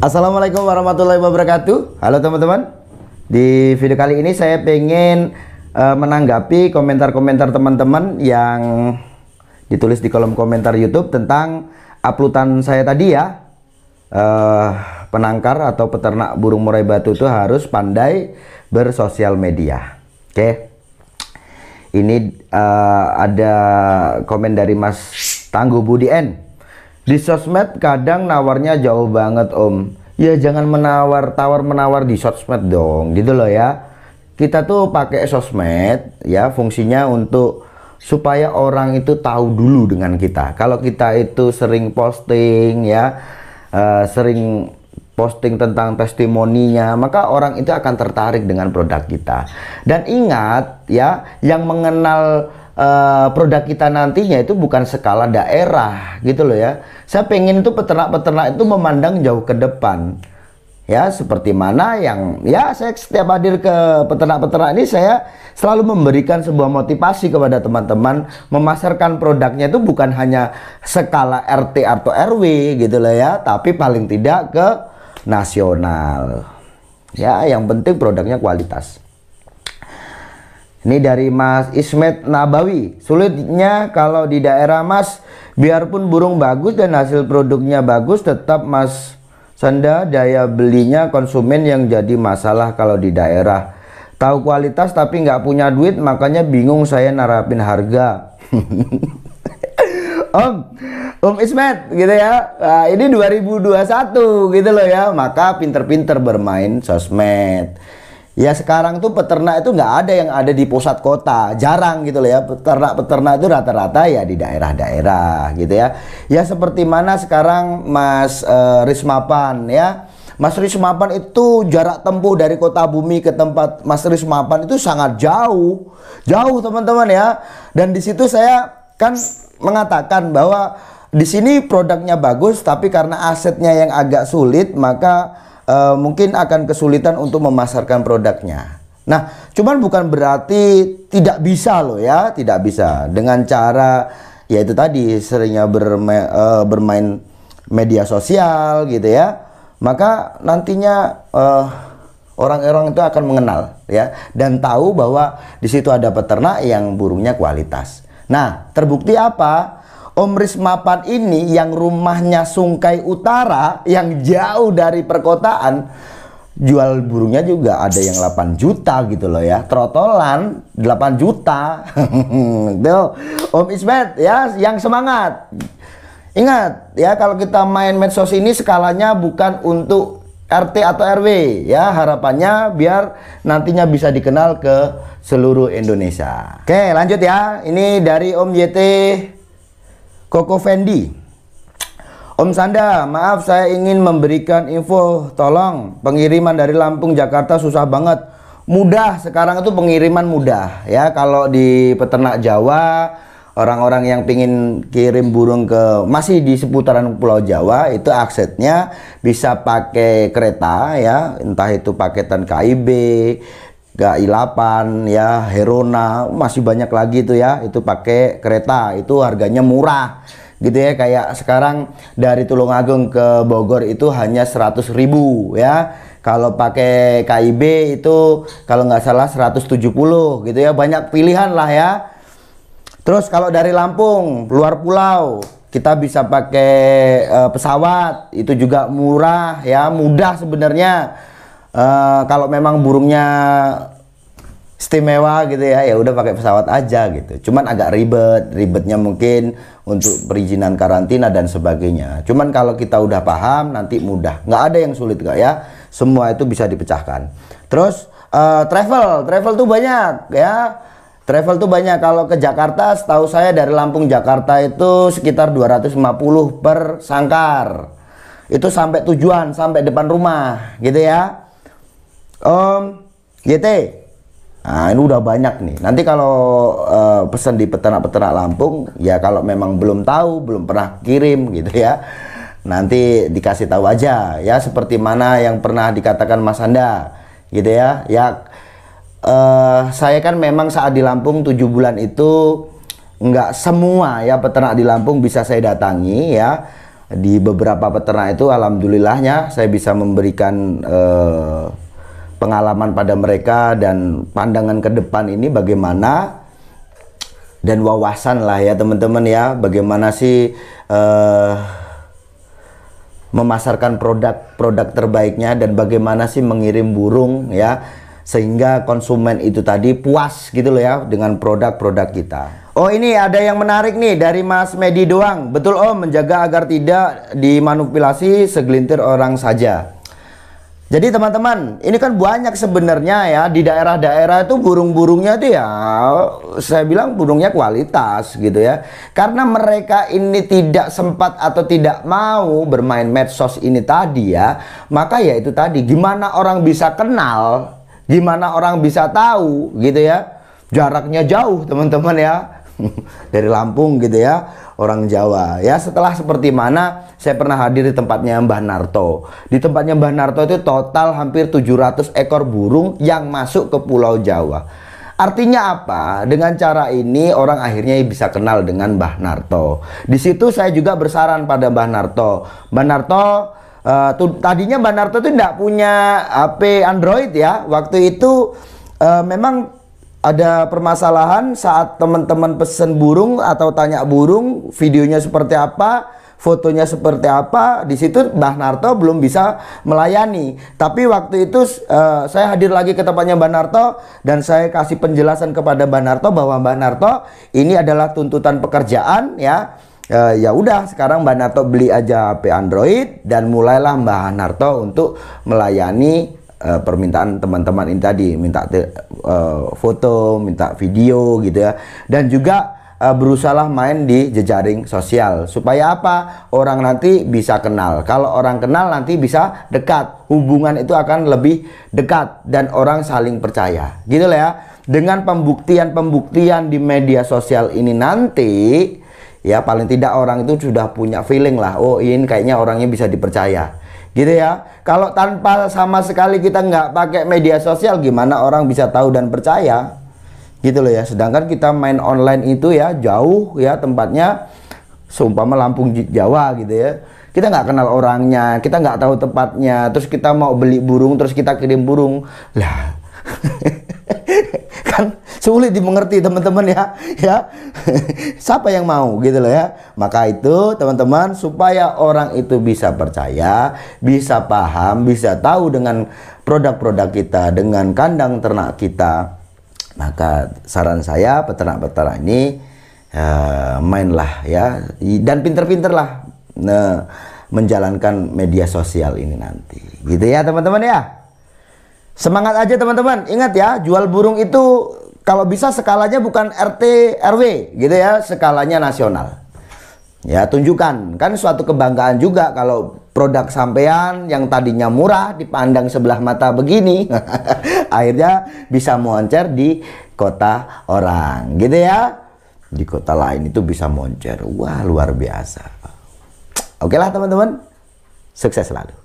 Assalamualaikum warahmatullahi wabarakatuh. Halo teman-teman. Di video kali ini saya pengen uh, menanggapi komentar-komentar teman-teman yang ditulis di kolom komentar YouTube tentang uploadan saya tadi ya. Uh, penangkar atau peternak burung murai batu itu harus pandai bersosial media. Oke. Okay. Ini uh, ada komen dari Mas Tangguh Budi N di sosmed kadang nawarnya jauh banget om. Ya jangan menawar, tawar menawar di sosmed dong, gitu loh ya. Kita tuh pakai sosmed ya fungsinya untuk supaya orang itu tahu dulu dengan kita. Kalau kita itu sering posting ya, uh, sering posting tentang testimoninya, maka orang itu akan tertarik dengan produk kita. Dan ingat ya, yang mengenal Eh, produk kita nantinya itu bukan skala daerah gitu loh ya. Saya pengen itu peternak-peternak itu memandang jauh ke depan. Ya, seperti mana yang ya saya setiap hadir ke peternak-peternak ini saya selalu memberikan sebuah motivasi kepada teman-teman memasarkan produknya itu bukan hanya skala RT atau RW gitu loh ya, tapi paling tidak ke nasional. Ya, yang penting produknya kualitas. Ini dari Mas Ismet Nabawi. Sulitnya kalau di daerah Mas, biarpun burung bagus dan hasil produknya bagus, tetap Mas Senda daya belinya konsumen yang jadi masalah kalau di daerah. Tahu kualitas tapi nggak punya duit, makanya bingung saya narapin harga. Om, Om Ismet gitu ya. Nah, ini 2021 gitu loh ya. Maka pinter-pinter bermain sosmed ya sekarang tuh peternak itu nggak ada yang ada di pusat kota jarang gitu loh ya peternak-peternak itu rata-rata ya di daerah-daerah gitu ya ya seperti mana sekarang Mas uh, Rismapan ya Mas Rismapan itu jarak tempuh dari kota bumi ke tempat Mas Rismapan itu sangat jauh. Jauh teman-teman ya. Dan di situ saya kan mengatakan bahwa di sini produknya bagus tapi karena asetnya yang agak sulit maka Eh, mungkin akan kesulitan untuk memasarkan produknya. Nah, cuman bukan berarti tidak bisa loh ya, tidak bisa dengan cara ya itu tadi seringnya berme, uh, bermain media sosial gitu ya. Maka nantinya uh, orang-orang itu akan mengenal ya dan tahu bahwa di situ ada peternak yang burungnya kualitas. Nah, terbukti apa? Om Rismapan ini yang rumahnya Sungkai Utara yang jauh dari perkotaan jual burungnya juga ada yang 8 juta gitu loh ya trotolan 8 juta tuh gitu. Om Ismet ya yang semangat ingat ya kalau kita main medsos ini skalanya bukan untuk RT atau RW ya harapannya biar nantinya bisa dikenal ke seluruh Indonesia. Oke, lanjut ya. Ini dari Om YT Koko Fendi Om Sanda, maaf saya ingin memberikan info, tolong pengiriman dari Lampung Jakarta susah banget. Mudah sekarang itu pengiriman mudah ya kalau di peternak Jawa orang-orang yang pingin kirim burung ke masih di seputaran Pulau Jawa itu aksesnya bisa pakai kereta ya entah itu paketan KIB I8 ya Herona masih banyak lagi itu ya itu pakai kereta itu harganya murah gitu ya kayak sekarang dari Tulungagung ke Bogor itu hanya 100.000 ya kalau pakai KIB itu kalau nggak salah 170 gitu ya banyak pilihan lah ya terus kalau dari Lampung luar pulau kita bisa pakai e, pesawat itu juga murah ya mudah sebenarnya uh, kalau memang burungnya istimewa gitu ya ya udah pakai pesawat aja gitu cuman agak ribet ribetnya mungkin untuk perizinan karantina dan sebagainya cuman kalau kita udah paham nanti mudah nggak ada yang sulit kok ya semua itu bisa dipecahkan terus uh, travel travel tuh banyak ya travel tuh banyak kalau ke Jakarta setahu saya dari Lampung Jakarta itu sekitar 250 per sangkar itu sampai tujuan sampai depan rumah gitu ya um, GT, nah ini udah banyak nih nanti kalau uh, pesan di peternak-peternak Lampung ya kalau memang belum tahu belum pernah kirim gitu ya nanti dikasih tahu aja ya seperti mana yang pernah dikatakan Mas Anda gitu ya ya uh, saya kan memang saat di Lampung tujuh bulan itu nggak semua ya peternak di Lampung bisa saya datangi ya di beberapa peternak itu alhamdulillahnya saya bisa memberikan uh, pengalaman pada mereka dan pandangan ke depan ini bagaimana dan wawasan lah ya teman-teman ya bagaimana sih uh, memasarkan produk-produk terbaiknya dan bagaimana sih mengirim burung ya sehingga konsumen itu tadi puas gitu loh ya dengan produk-produk kita. Oh ini ada yang menarik nih dari Mas Medi doang. Betul Om menjaga agar tidak dimanipulasi segelintir orang saja. Jadi teman-teman, ini kan banyak sebenarnya ya di daerah-daerah itu burung-burungnya itu ya saya bilang burungnya kualitas gitu ya. Karena mereka ini tidak sempat atau tidak mau bermain medsos ini tadi ya, maka ya itu tadi gimana orang bisa kenal, gimana orang bisa tahu gitu ya. Jaraknya jauh teman-teman ya. Dari Lampung gitu ya orang Jawa ya setelah seperti mana saya pernah hadir di tempatnya Mbah Narto di tempatnya Mbah Narto itu total hampir 700 ekor burung yang masuk ke Pulau Jawa Artinya apa? Dengan cara ini orang akhirnya bisa kenal dengan Mbah Narto. Di situ saya juga bersaran pada Mbah Narto. Mbah Narto uh, eh, tuh, tadinya Mbah Narto itu tidak punya HP Android ya. Waktu itu uh, memang ada permasalahan saat teman-teman pesen burung atau tanya burung videonya seperti apa fotonya seperti apa di situ Mbah Narto belum bisa melayani tapi waktu itu uh, saya hadir lagi ke tempatnya Mbah Narto dan saya kasih penjelasan kepada Mbah Narto bahwa Mbah Narto ini adalah tuntutan pekerjaan ya Uh, ya udah sekarang Mbak Narto beli aja HP Android dan mulailah Mbak Narto untuk melayani Eh, permintaan teman-teman ini tadi minta uh, foto, minta video gitu ya. Dan juga uh, berusahalah main di jejaring sosial supaya apa? Orang nanti bisa kenal. Kalau orang kenal nanti bisa dekat. Hubungan itu akan lebih dekat dan orang saling percaya. Gitu lah ya. Dengan pembuktian-pembuktian di media sosial ini nanti ya paling tidak orang itu sudah punya feeling lah. Oh, ini kayaknya orangnya bisa dipercaya gitu ya. Kalau tanpa sama sekali kita nggak pakai media sosial, gimana orang bisa tahu dan percaya? Gitu loh ya. Sedangkan kita main online itu ya jauh ya tempatnya, seumpama Lampung Jawa gitu ya. Kita nggak kenal orangnya, kita nggak tahu tempatnya. Terus kita mau beli burung, terus kita kirim burung, lah. kan sulit dimengerti teman-teman ya ya siapa yang mau gitu loh ya maka itu teman-teman supaya orang itu bisa percaya bisa paham bisa tahu dengan produk-produk kita dengan kandang ternak kita maka saran saya peternak-peternak ini uh, mainlah ya dan pinter-pinter lah nah, eh, menjalankan media sosial ini nanti gitu ya teman-teman ya Semangat aja teman-teman. Ingat ya, jual burung itu kalau bisa skalanya bukan RT RW gitu ya, skalanya nasional. Ya, tunjukkan. Kan suatu kebanggaan juga kalau produk sampean yang tadinya murah dipandang sebelah mata begini, akhirnya bisa moncer di kota orang. Gitu ya. Di kota lain itu bisa moncer. Wah, luar biasa. Oke lah teman-teman. Sukses selalu.